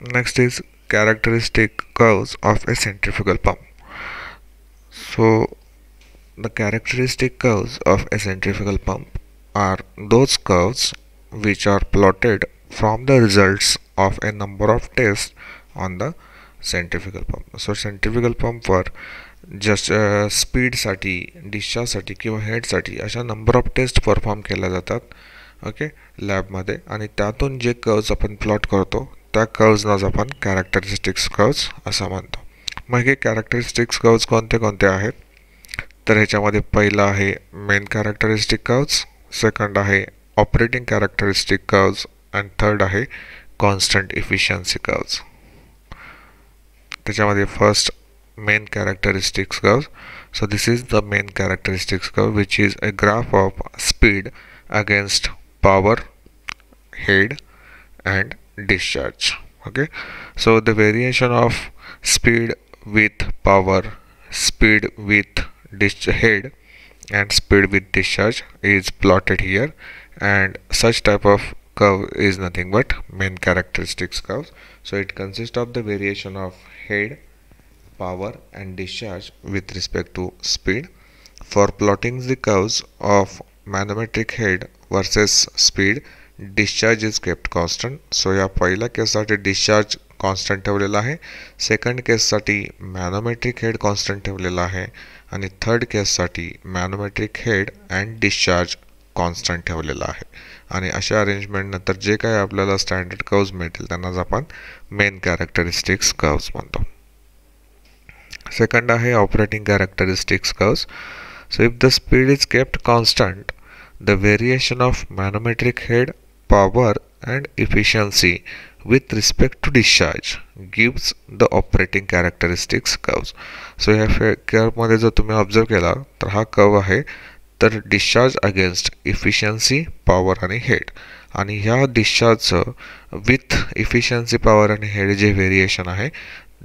next is characteristic curves of a centrifugal pump so the characteristic curves of a centrifugal pump are those curves which are plotted from the results of a number of tests on the centrifugal pump so centrifugal pump वर just स्पीडसाठी डिस्चार्जसाठी किंवा हेडसाठी अशा number of test perform केल्या जातात okay लॅबमध्ये आणि त्यातून जे कर्व्ज आपण प्लॉट करतो त्या कर्व्जनाच आपण कॅरेक्टरिस्टिक्स कर्व्ज असं म्हणतो मग हे कॅरेक्टरिस्टिक्स कर्व्ज कोणते कोणते मेन कैरेक्टरिस्टिक कर्व्ज सेकंड है operating characteristic curves and third है कॉन्स्टंट इफिशियन्सी कर्व्ज त्याच्यामध्ये first main characteristics curve so this is the main characteristics curve which is a graph of speed against power head and discharge okay so the variation of speed with power speed with head and speed with discharge is plotted here and such type of curve is nothing but main characteristics curves so it consists of the variation of head power and discharge with respect to speed for plotting the curves of manometric head versus speed discharge is kept constant so या पहिला केससाठी discharge constant ठेवलेला आहे second केससाठी manometric head constant ठेवलेला आहे आणि third केससाठी manometric head and discharge constant ठेवलेला आहे आणि अशा अरेंजमेंटनंतर जे काय आपल्याला स्टँडर्ड कर्व्ज मिळतील त्यांनाच आपण मेन कॅरेक्टरिस्टिक्स कर्व्ज म्हणतो सेकंड आहे operating characteristics curves so if the speed is kept constant the variation of manometric head power and efficiency with respect to discharge gives the operating characteristics curves so ह्या फे कर्वमध्ये जर तुम्ही observe केला तर हा curve आहे तर डिस्चार्ज अगेन्स्ट इफिशियन्सी पॉवर आणि हेड आणि ह्या डिस्चार्जचं विथ इफिशियन्सी पॉवर आणि हेड जे व्हेरिएशन आहे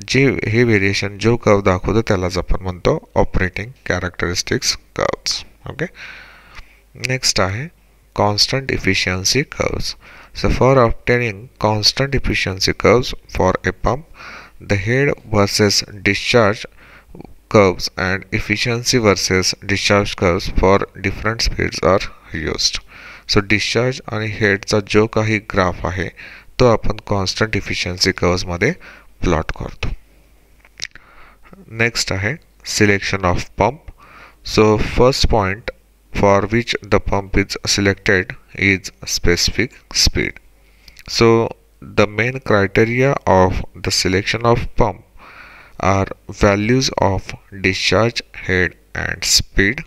जे हे व्हेरिएशन जो कर्व दाखवतो त्यालाच आपण म्हणतो operating characteristics curves okay next आहे constant efficiency curves. So for obtaining constant efficiency curves for a pump, the head versus discharge curves and efficiency versus discharge curves for different speeds are used. So, discharge and head cha jo kahi graph graph to apan constant efficiency curves made plot karto. Next आहे selection of pump. So, first point for which the pump is selected is specific speed. So the main criteria of the selection of pump are values of discharge head and speed.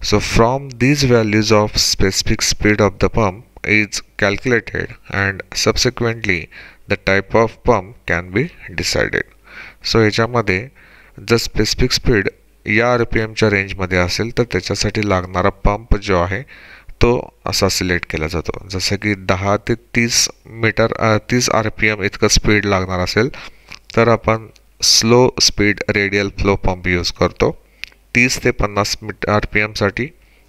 So from these values of specific speed of the pump is calculated and subsequently the type of pump can be decided. So ह्याच्यामध्ये the specific speed या R P M रेंजमध्ये असेल तर त्याच्यासाठी लागणारा pump जो आहे तो असा सिलेक्ट केला जातो जसं की दहा ते तीस मीटर तीस आर पी एम इतकं स्पीड लागणार असेल तर आपण slow speed radial flow pump use करतो तीस ते पन्नास मीट आर पी एमसाठी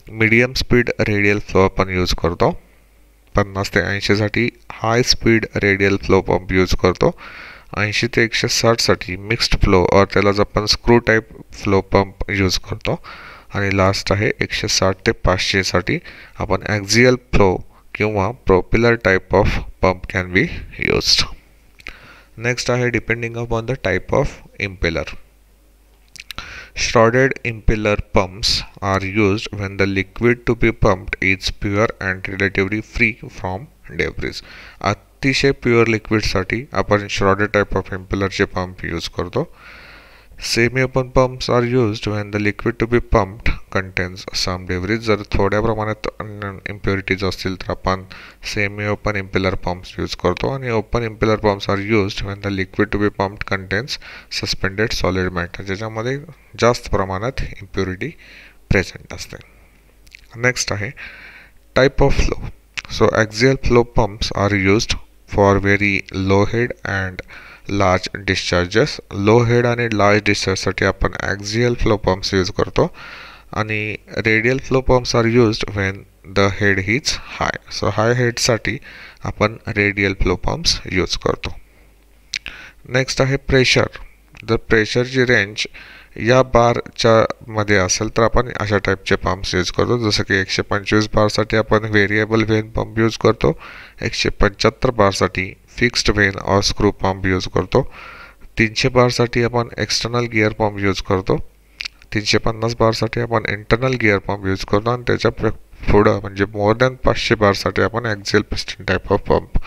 मीडियम स्पीड रेडियल फ्लो आपण यूज करतो पन्नास ते ऐंशीसाठी high speed radial flow pump use करतो ऐंशी ते एकशे सा मिक्स्ड फ्लो और अपन screw type flow pump use करतो आणि लास्ट है एकशे साठ ते पाचशेसाठी आपण एक्जीएल फ्लो कि propeller type of pump can be use next है depending upon the type of impeller shrouded impeller pumps are use when the liquid to be pumped is pure and relatively free from debris अतिशय pure लिक्विडसाठी आपण shrouded type of इम्पेलरचे pump use करतो semi open pumps are use when the liquid to be pumped contains some debris जर थोड्या प्रमाणात impurities अं, असतील तर आपण semi open impeller pumps use करतो आणि open impeller pumps are used when the liquid to be pumped contains suspended solid matter ज्याच्यामध्ये जास्त प्रमाणात इम्प्युरिटी प्रेझेंट असते नेक्स्ट आहे type of flow So axial flow pumps are used for very low head and large discharges low head आणि large डिस्चार्जसाठी आपण axial flow pumps use करतो आणि radial flow pumps are used when the head is high so high हेडसाठी आपण radial flow pumps use करतो next आहे pressure the प्रेशरची रेंज या बारच्या असेल तर आपण अशा टाईपचे पंप्स यूज करतो जसं की एकशे पंचवीस बारसाठी आपण व्हेरिएबल व्हेन पंप यूज करतो एकशे पंच्याहत्तर बारसाठी fixed vane or screw pump use करतो तीनशे बारसाठी आपण एक्सटर्नल गिअर पंप यूज करतो तीनशे पन्नास बारसाठी आपण इंटरनल गिअर पंप यूज करतो आणि त्याच्या पुढं म्हणजे मोर दॅन पाचशे बारसाठी आपण axial piston type of pump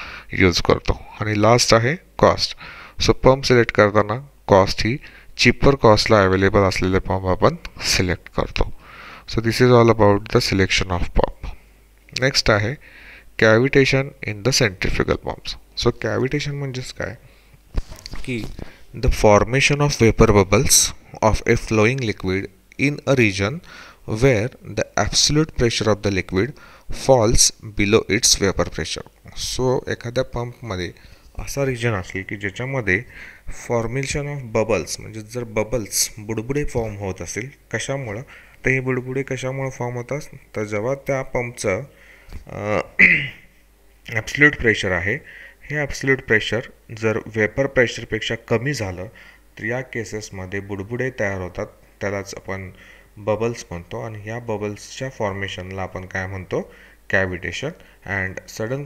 use करतो आणि लास्ट आहे कॉस्ट सो पंप सिलेक्ट करताना कॉस्ट ही चीपर कॉस्टला available असलेले पंप आपण सिलेक्ट करतो so this is all about the selection of pump next आहे cavitation in the centrifugal pumps so cavitation म्हणजेच काय की the formation of vapour bubbles of a flowing liquid in a region the the pressure of the liquid falls below it's vapour pressure so So एखाद्या पंपमध्ये असा region असेल की ज्याच्यामध्ये formation of bubbles म्हणजे जर बबल्स बुडबुडे फॉर्म होत असेल कशामुळं तर हे बुडबुडे कशामुळं फॉर्म होतात तर जेव्हा त्या पंपचं ॲप्सल्यूट प्रेशर आहे हे ॲप्सल्यूट प्रेशर जर वेपर प्रेशरपेक्षा कमी झालं तर या केसेसमध्ये बुडबुडे तयार होतात त्यालाच आपण बबल्स म्हणतो आणि ह्या बबल्सच्या फॉर्मेशनला आपण काय म्हणतो cavitation and sudden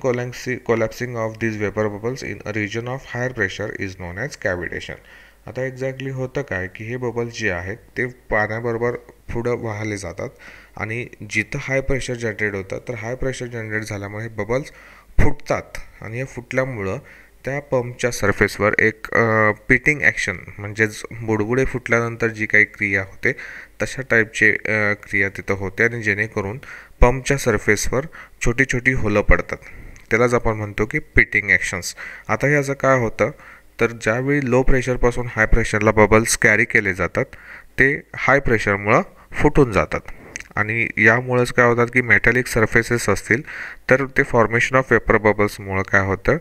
collapsing of these vapor bubbles in a region of higher pressure is known as cavitation. आता एक्झॅक्टली होतं काय की हे बबल्स जे आहेत ते पाण्याबरोबर पुढं वाहले जातात आणि जिथं हाय प्रेशर जनरेट होतं तर हाय प्रेशर जनरेट झाल्यामुळे हे बबल्स फुटतात आणि हे फुटल्यामुळं त्या पंपच्या सरफेसवर एक पिटिंग ॲक्शन म्हणजेच बुडबुडे फुटल्यानंतर जी काही क्रिया होते तशा टाईपचे क्रिया तिथं होते आणि जेणेकरून पंपच्या सरफेसवर छोटी छोटी होलं पडतात त्यालाच आपण म्हणतो की पिटिंग ॲक्शन्स आता याचं काय होतं तर ज्यावेळी लो प्रेशरपासून हाय प्रेशरला बबल्स कॅरी केले जातात ते हाय प्रेशरमुळं फुटून जातात आणि यामुळंच काय होतात की मेटॅलिक सरफेसेस असतील तर ते फॉर्मेशन ऑफ पेपर बबल्समुळं काय होतं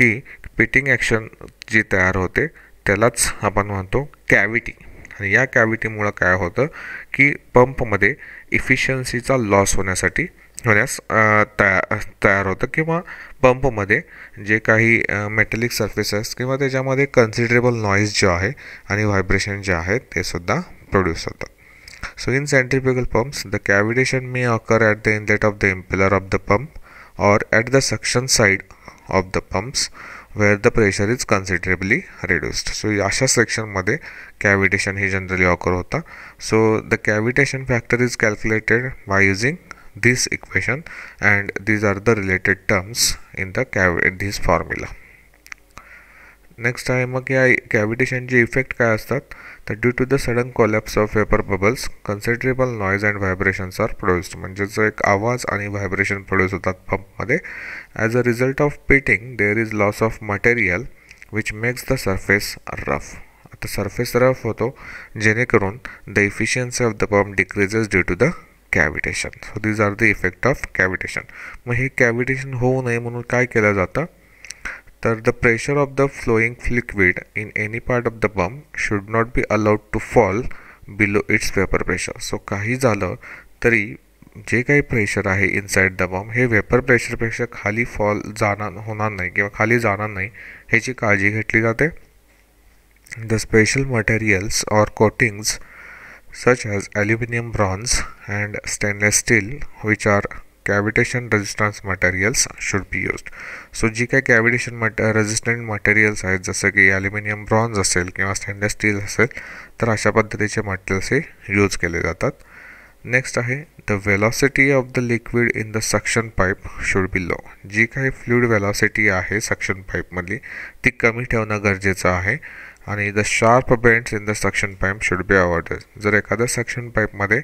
की पिटिंग ॲक्शन जी तयार होते त्यालाच आपण म्हणतो कॅविटी आणि या कॅविटीमुळं काय होतं की पंपमध्ये इफिशियन्सीचा लॉस होण्यासाठी होण्यास तया तयार होतं किंवा पंपमध्ये जे काही मेटलिक सर्फेसेस किंवा त्याच्यामध्ये कन्सिडरेबल नॉईज जे आहे आणि व्हायब्रेशन जे आहेत ते सुद्धा प्रोड्यूस होतात so in centrifugal pumps the cavitation may occur at the inlet of the impeller of the pump or at the suction side of the pumps where the pressure is considerably reduced so अशा सेक्शनमध्ये cavitation is generally occur होता so the cavitation factor is calculated by using this equation and these are the related terms in the this formula next आहे मग या कॅव्हिटेशनचे effect काय असतात तर due to the sudden collapse of vapour bubbles considerable noise and vibrations are produced म्हणजेच एक आवाज आणि व्हायब्रेशन प्रोड्यूस होतात पंपमध्ये as a result of pitting there is loss of material which makes the surface rough आता surface rough होतो जेणेकरून the efficiency of the pump decreases due to the cavitation so these are the effect of cavitation मग हे cavitation होऊ नये म्हणून काय केलं जातं Thus, the pressure of the flowing liquid in any part of the pump should not be allowed to fall below its vapour pressure so काही झालं तरी जे काही प्रेशर आहे इनसाईड द बॉम्ब हे वेपर प्रेशरपेक्षा खाली फॉल जाणार होणार नाही किंवा खाली जाणार नाही ह्याची काळजी घेतली जाते the special materials or coatings such as aluminium bronze and stainless steel which are cavitation resistance materials should be used so जी काय कॅव्हिटेशन मट रेझिस्टंट मटेरियल्स आहेत जसं की ॲल्युमिनियम ब्रॉन्झ असेल किंवा स्टेनलेस स्टील असेल तर अशा पद्धतीचे मटेरियल्स हे यूज केले जातात नेक्स्ट आहे the velocity of the liquid in the suction pipe should be low जी काही फ्ल्युड वेलॉसिटी आहे सक्शन पाईपमधली ती कमी ठेवणं गरजेचं आहे आणि the sharp bends in the suction pipe should be avoided जर एखाद्या सक्शन पाईपमध्ये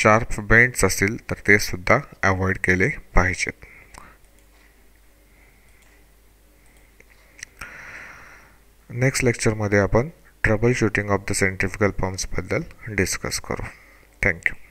शार्प बेंड्स असतील तर ते सुद्धा अवॉइड केले पाहिजेत नेक्स्ट लेक्चरमध्ये आपण troubleshooting of the centrifugal बद्दल डिस्कस करू थँक्यू